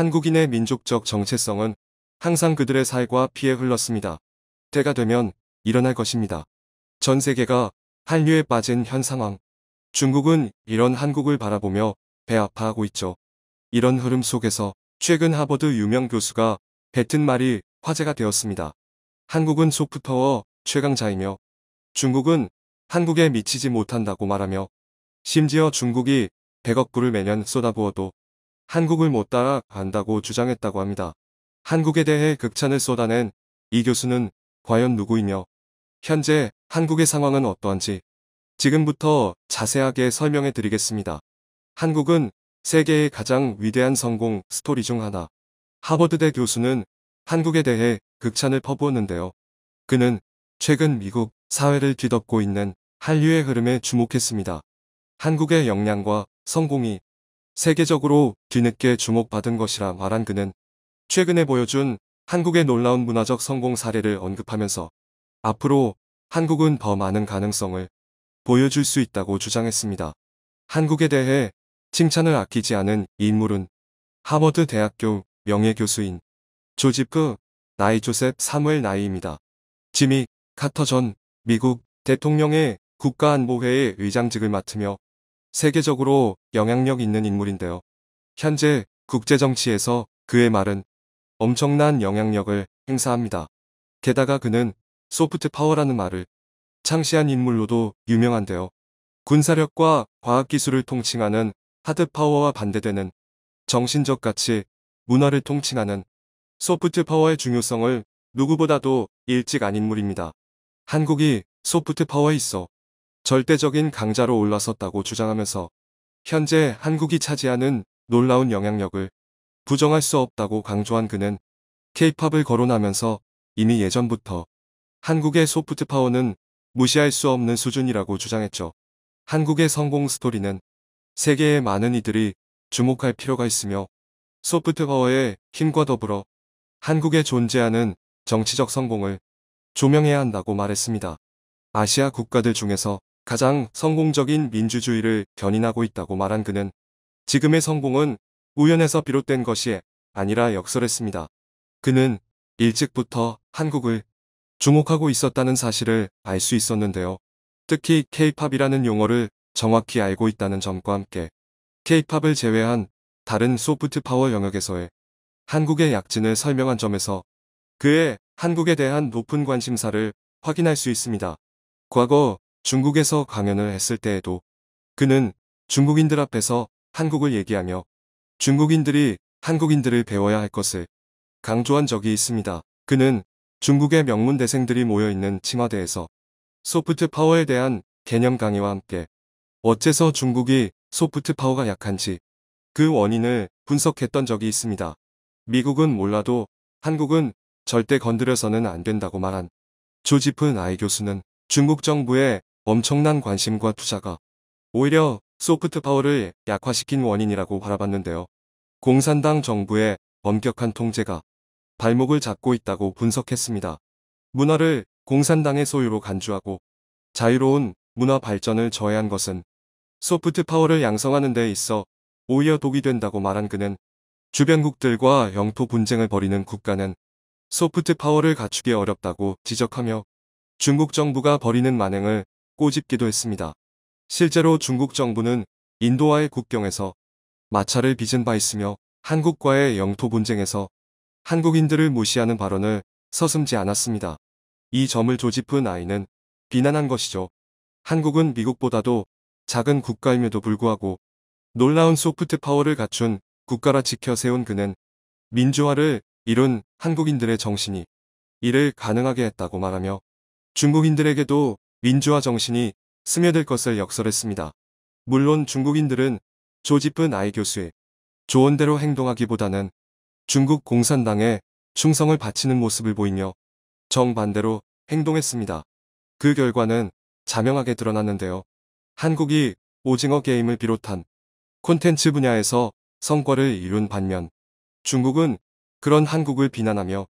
한국인의 민족적 정체성은 항상 그들의 살과 피에 흘렀습니다. 때가 되면 일어날 것입니다. 전 세계가 한류에 빠진 현 상황. 중국은 이런 한국을 바라보며 배 아파하고 있죠. 이런 흐름 속에서 최근 하버드 유명 교수가 뱉은 말이 화제가 되었습니다. 한국은 소프트워 최강자이며 중국은 한국에 미치지 못한다고 말하며 심지어 중국이 100억 불을 매년 쏟아부어도 한국을 못 따라간다고 주장했다고 합니다. 한국에 대해 극찬을 쏟아낸 이 교수는 과연 누구이며 현재 한국의 상황은 어떠한지 지금부터 자세하게 설명해 드리겠습니다. 한국은 세계의 가장 위대한 성공 스토리 중 하나 하버드대 교수는 한국에 대해 극찬을 퍼부었는데요. 그는 최근 미국 사회를 뒤덮고 있는 한류의 흐름에 주목했습니다. 한국의 역량과 성공이 세계적으로 뒤늦게 주목받은 것이라 말한 그는 최근에 보여준 한국의 놀라운 문화적 성공 사례를 언급하면서 앞으로 한국은 더 많은 가능성을 보여줄 수 있다고 주장했습니다. 한국에 대해 칭찬을 아끼지 않은 인물은 하버드 대학교 명예교수인 조지프 나이 조셉 사무엘 나이입니다. 지미 카터 전 미국 대통령의 국가안보회의 의장직을 맡으며 세계적으로 영향력 있는 인물인데요. 현재 국제정치에서 그의 말은 엄청난 영향력을 행사합니다. 게다가 그는 소프트 파워라는 말을 창시한 인물로도 유명한데요. 군사력과 과학기술을 통칭하는 하드파워와 반대되는 정신적 가치, 문화를 통칭하는 소프트 파워의 중요성을 누구보다도 일찍 안 인물입니다. 한국이 소프트 파워에 있어 절대적인 강자로 올라섰다고 주장하면서 현재 한국이 차지하는 놀라운 영향력을 부정할 수 없다고 강조한 그는 케이팝을 거론하면서 이미 예전부터 한국의 소프트 파워는 무시할 수 없는 수준이라고 주장했죠. 한국의 성공 스토리는 세계의 많은 이들이 주목할 필요가 있으며 소프트 파워의 힘과 더불어 한국에 존재하는 정치적 성공을 조명해야 한다고 말했습니다. 아시아 국가들 중에서 가장 성공적인 민주주의를 견인하고 있다고 말한 그는 지금의 성공은 우연에서 비롯된 것이 아니라 역설했습니다. 그는 일찍부터 한국을 주목하고 있었다는 사실을 알 수 있었는데요. 특히 케이팝이라는 용어를 정확히 알고 있다는 점과 함께 케이팝을 제외한 다른 소프트 파워 영역에서의 한국의 약진을 설명한 점에서 그의 한국에 대한 높은 관심사를 확인할 수 있습니다. 과거 중국에서 강연을 했을 때에도 그는 중국인들 앞에서 한국을 얘기하며 중국인들이 한국인들을 배워야 할 것을 강조한 적이 있습니다. 그는 중국의 명문대생들이 모여있는 칭화대에서 소프트 파워에 대한 개념 강의와 함께 어째서 중국이 소프트 파워가 약한지 그 원인을 분석했던 적이 있습니다. 미국은 몰라도 한국은 절대 건드려서는 안 된다고 말한 조지프 나이 교수는 중국 정부의 엄청난 관심과 투자가 오히려 소프트 파워를 약화시킨 원인이라고 바라봤는데요. 공산당 정부의 엄격한 통제가 발목을 잡고 있다고 분석했습니다. 문화를 공산당의 소유로 간주하고 자유로운 문화 발전을 저해한 것은 소프트 파워를 양성하는 데 있어 오히려 독이 된다고 말한 그는 주변국들과 영토 분쟁을 벌이는 국가는 소프트 파워를 갖추기 어렵다고 지적하며 중국 정부가 벌이는 만행을 꼬집기도 했습니다. 실제로 중국 정부는 인도와의 국경에서 마찰을 빚은 바 있으며 한국과의 영토 분쟁에서 한국인들을 무시하는 발언을 서슴지 않았습니다. 이 점을 조지프 아이는 비난한 것이죠. 한국은 미국보다도 작은 국가임에도 불구하고 놀라운 소프트 파워를 갖춘 국가라 지켜 세운 그는 민주화를 이룬 한국인들의 정신이 이를 가능하게 했다고 말하며 중국인들에게도 민주화 정신이 스며들 것을 역설했습니다. 물론 중국인들은 조지뿐 아이 교수의 조언대로 행동하기보다는 중국 공산당에 충성을 바치는 모습을 보이며 정반대로 행동했습니다. 그 결과는 자명하게 드러났는데요. 한국이 오징어 게임을 비롯한 콘텐츠 분야에서 성과를 이룬 반면 중국은 그런 한국을 비난하며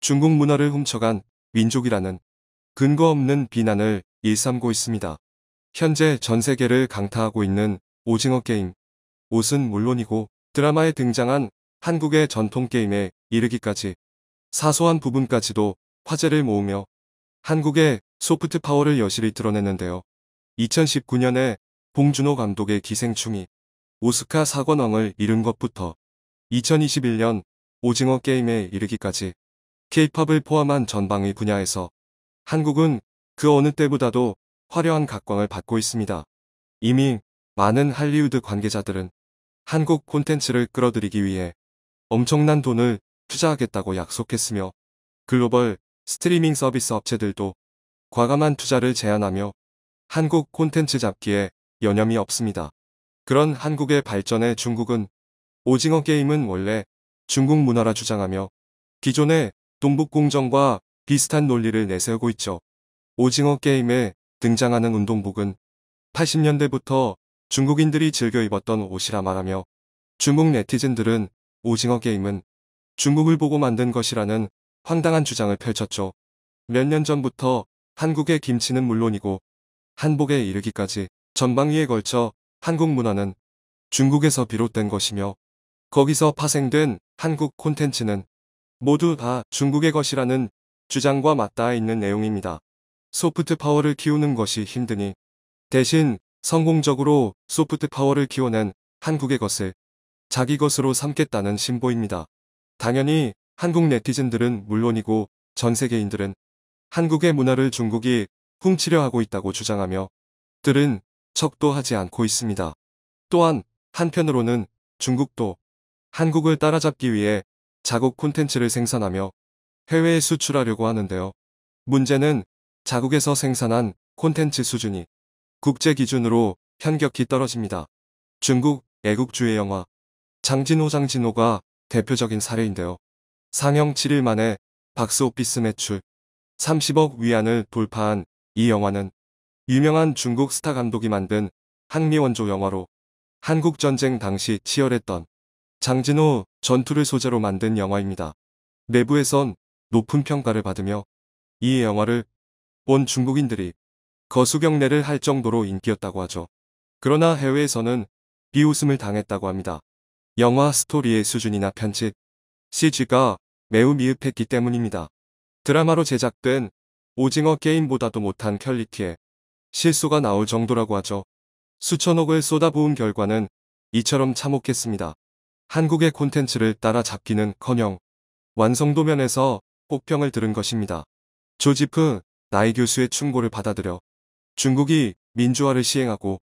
중국 문화를 훔쳐간 민족이라는 근거 없는 비난을 일삼고 있습니다. 현재 전 세계를 강타하고 있는 오징어 게임, 옷은 물론이고 드라마에 등장한 한국의 전통 게임에 이르기까지 사소한 부분까지도 화제를 모으며 한국의 소프트 파워를 여실히 드러냈는데요. 2019년에 봉준호 감독의 기생충이 오스카 사관왕을 이룬 것부터 2021년 오징어 게임에 이르기까지 케이팝을 포함한 전방위 분야에서 한국은 그 어느 때보다도 화려한 각광을 받고 있습니다. 이미 많은 할리우드 관계자들은 한국 콘텐츠를 끌어들이기 위해 엄청난 돈을 투자하겠다고 약속했으며 글로벌 스트리밍 서비스 업체들도 과감한 투자를 제안하며 한국 콘텐츠 잡기에 여념이 없습니다. 그런 한국의 발전에 중국은 오징어 게임은 원래 중국 문화라 주장하며 기존의 동북공정과 비슷한 논리를 내세우고 있죠. 오징어 게임에 등장하는 운동복은 80년대부터 중국인들이 즐겨 입었던 옷이라 말하며 중국 네티즌들은 오징어 게임은 중국을 보고 만든 것이라는 황당한 주장을 펼쳤죠. 몇 년 전부터 한국의 김치는 물론이고 한복에 이르기까지 전방위에 걸쳐 한국 문화는 중국에서 비롯된 것이며 거기서 파생된 한국 콘텐츠는 모두 다 중국의 것이라는 주장과 맞닿아 있는 내용입니다. 소프트 파워를 키우는 것이 힘드니 대신 성공적으로 소프트 파워를 키워낸 한국의 것을 자기 것으로 삼겠다는 신보입니다. 당연히 한국 네티즌들은 물론이고 전 세계인들은 한국의 문화를 중국이 훔치려 하고 있다고 주장하며 들은 척도 하지 않고 있습니다. 또한 한편으로는 중국도 한국을 따라잡기 위해 자국 콘텐츠를 생산하며 해외에 수출하려고 하는데요. 문제는 자국에서 생산한 콘텐츠 수준이 국제 기준으로 현격히 떨어집니다. 중국 애국주의 영화 장진호 장진호가 대표적인 사례인데요. 상영 7일 만에 박스오피스 매출 30억 위안을 돌파한 이 영화는 유명한 중국 스타 감독이 만든 한미원조 영화로 한국전쟁 당시 치열했던 장진호 전투를 소재로 만든 영화입니다. 내부에선 높은 평가를 받으며 이 영화를 온 중국인들이 거수경례를 할 정도로 인기였다고 하죠. 그러나 해외에서는 비웃음을 당했다고 합니다. 영화 스토리의 수준이나 편집, CG가 매우 미흡했기 때문입니다. 드라마로 제작된 오징어 게임보다도 못한 퀄리티에 실수가 나올 정도라고 하죠. 수천억을 쏟아부은 결과는 이처럼 참혹했습니다. 한국의 콘텐츠를 따라잡기는커녕 완성도 면에서 혹평을 들은 것입니다. 조지프 나이 교수의 충고를 받아들여 중국이 민주화를 시행하고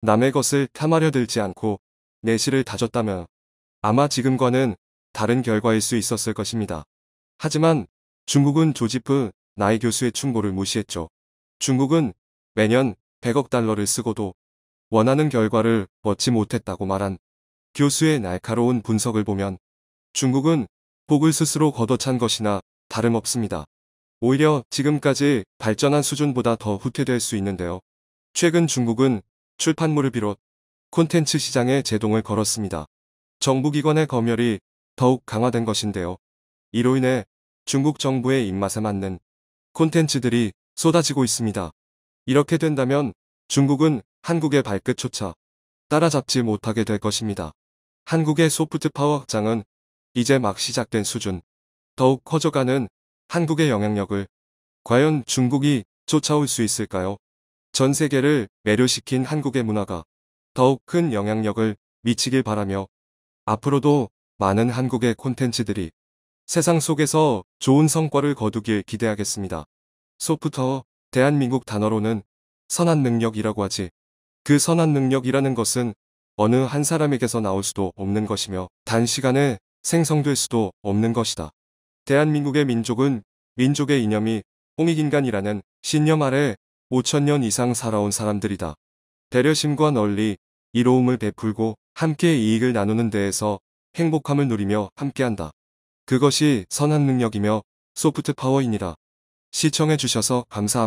남의 것을 탐하려 들지 않고 내실을 다졌다면 아마 지금과는 다른 결과일 수 있었을 것입니다. 하지만 중국은 조지프 나이 교수의 충고를 무시했죠. 중국은 매년 100억 달러를 쓰고도 원하는 결과를 얻지 못했다고 말한 교수의 날카로운 분석을 보면 중국은 복을 스스로 걷어찬 것이나 다름없습니다. 오히려 지금까지 발전한 수준보다 더 후퇴될 수 있는데요. 최근 중국은 출판물을 비롯 콘텐츠 시장에 제동을 걸었습니다. 정부기관의 검열이 더욱 강화된 것인데요. 이로 인해 중국 정부의 입맛에 맞는 콘텐츠들이 쏟아지고 있습니다. 이렇게 된다면 중국은 한국의 발끝조차 따라잡지 못하게 될 것입니다. 한국의 소프트 파워 확장은 이제 막 시작된 수준, 더욱 커져가는 한국의 영향력을 과연 중국이 쫓아올 수 있을까요? 전 세계를 매료시킨 한국의 문화가 더욱 큰 영향력을 미치길 바라며 앞으로도 많은 한국의 콘텐츠들이 세상 속에서 좋은 성과를 거두길 기대하겠습니다. 소프트웨어 대한민국 단어로는 선한 능력이라고 하지 그 선한 능력이라는 것은 어느 한 사람에게서 나올 수도 없는 것이며 단시간에 생성될 수도 없는 것이다. 대한민국의 민족은 민족의 이념이 홍익인간이라는 신념 아래 5천년 이상 살아온 사람들이다. 배려심과 널리 이로움을 베풀고 함께 이익을 나누는 데에서 행복함을 누리며 함께한다. 그것이 선한 능력이며 소프트 파워이니라. 시청해주셔서 감사합니다.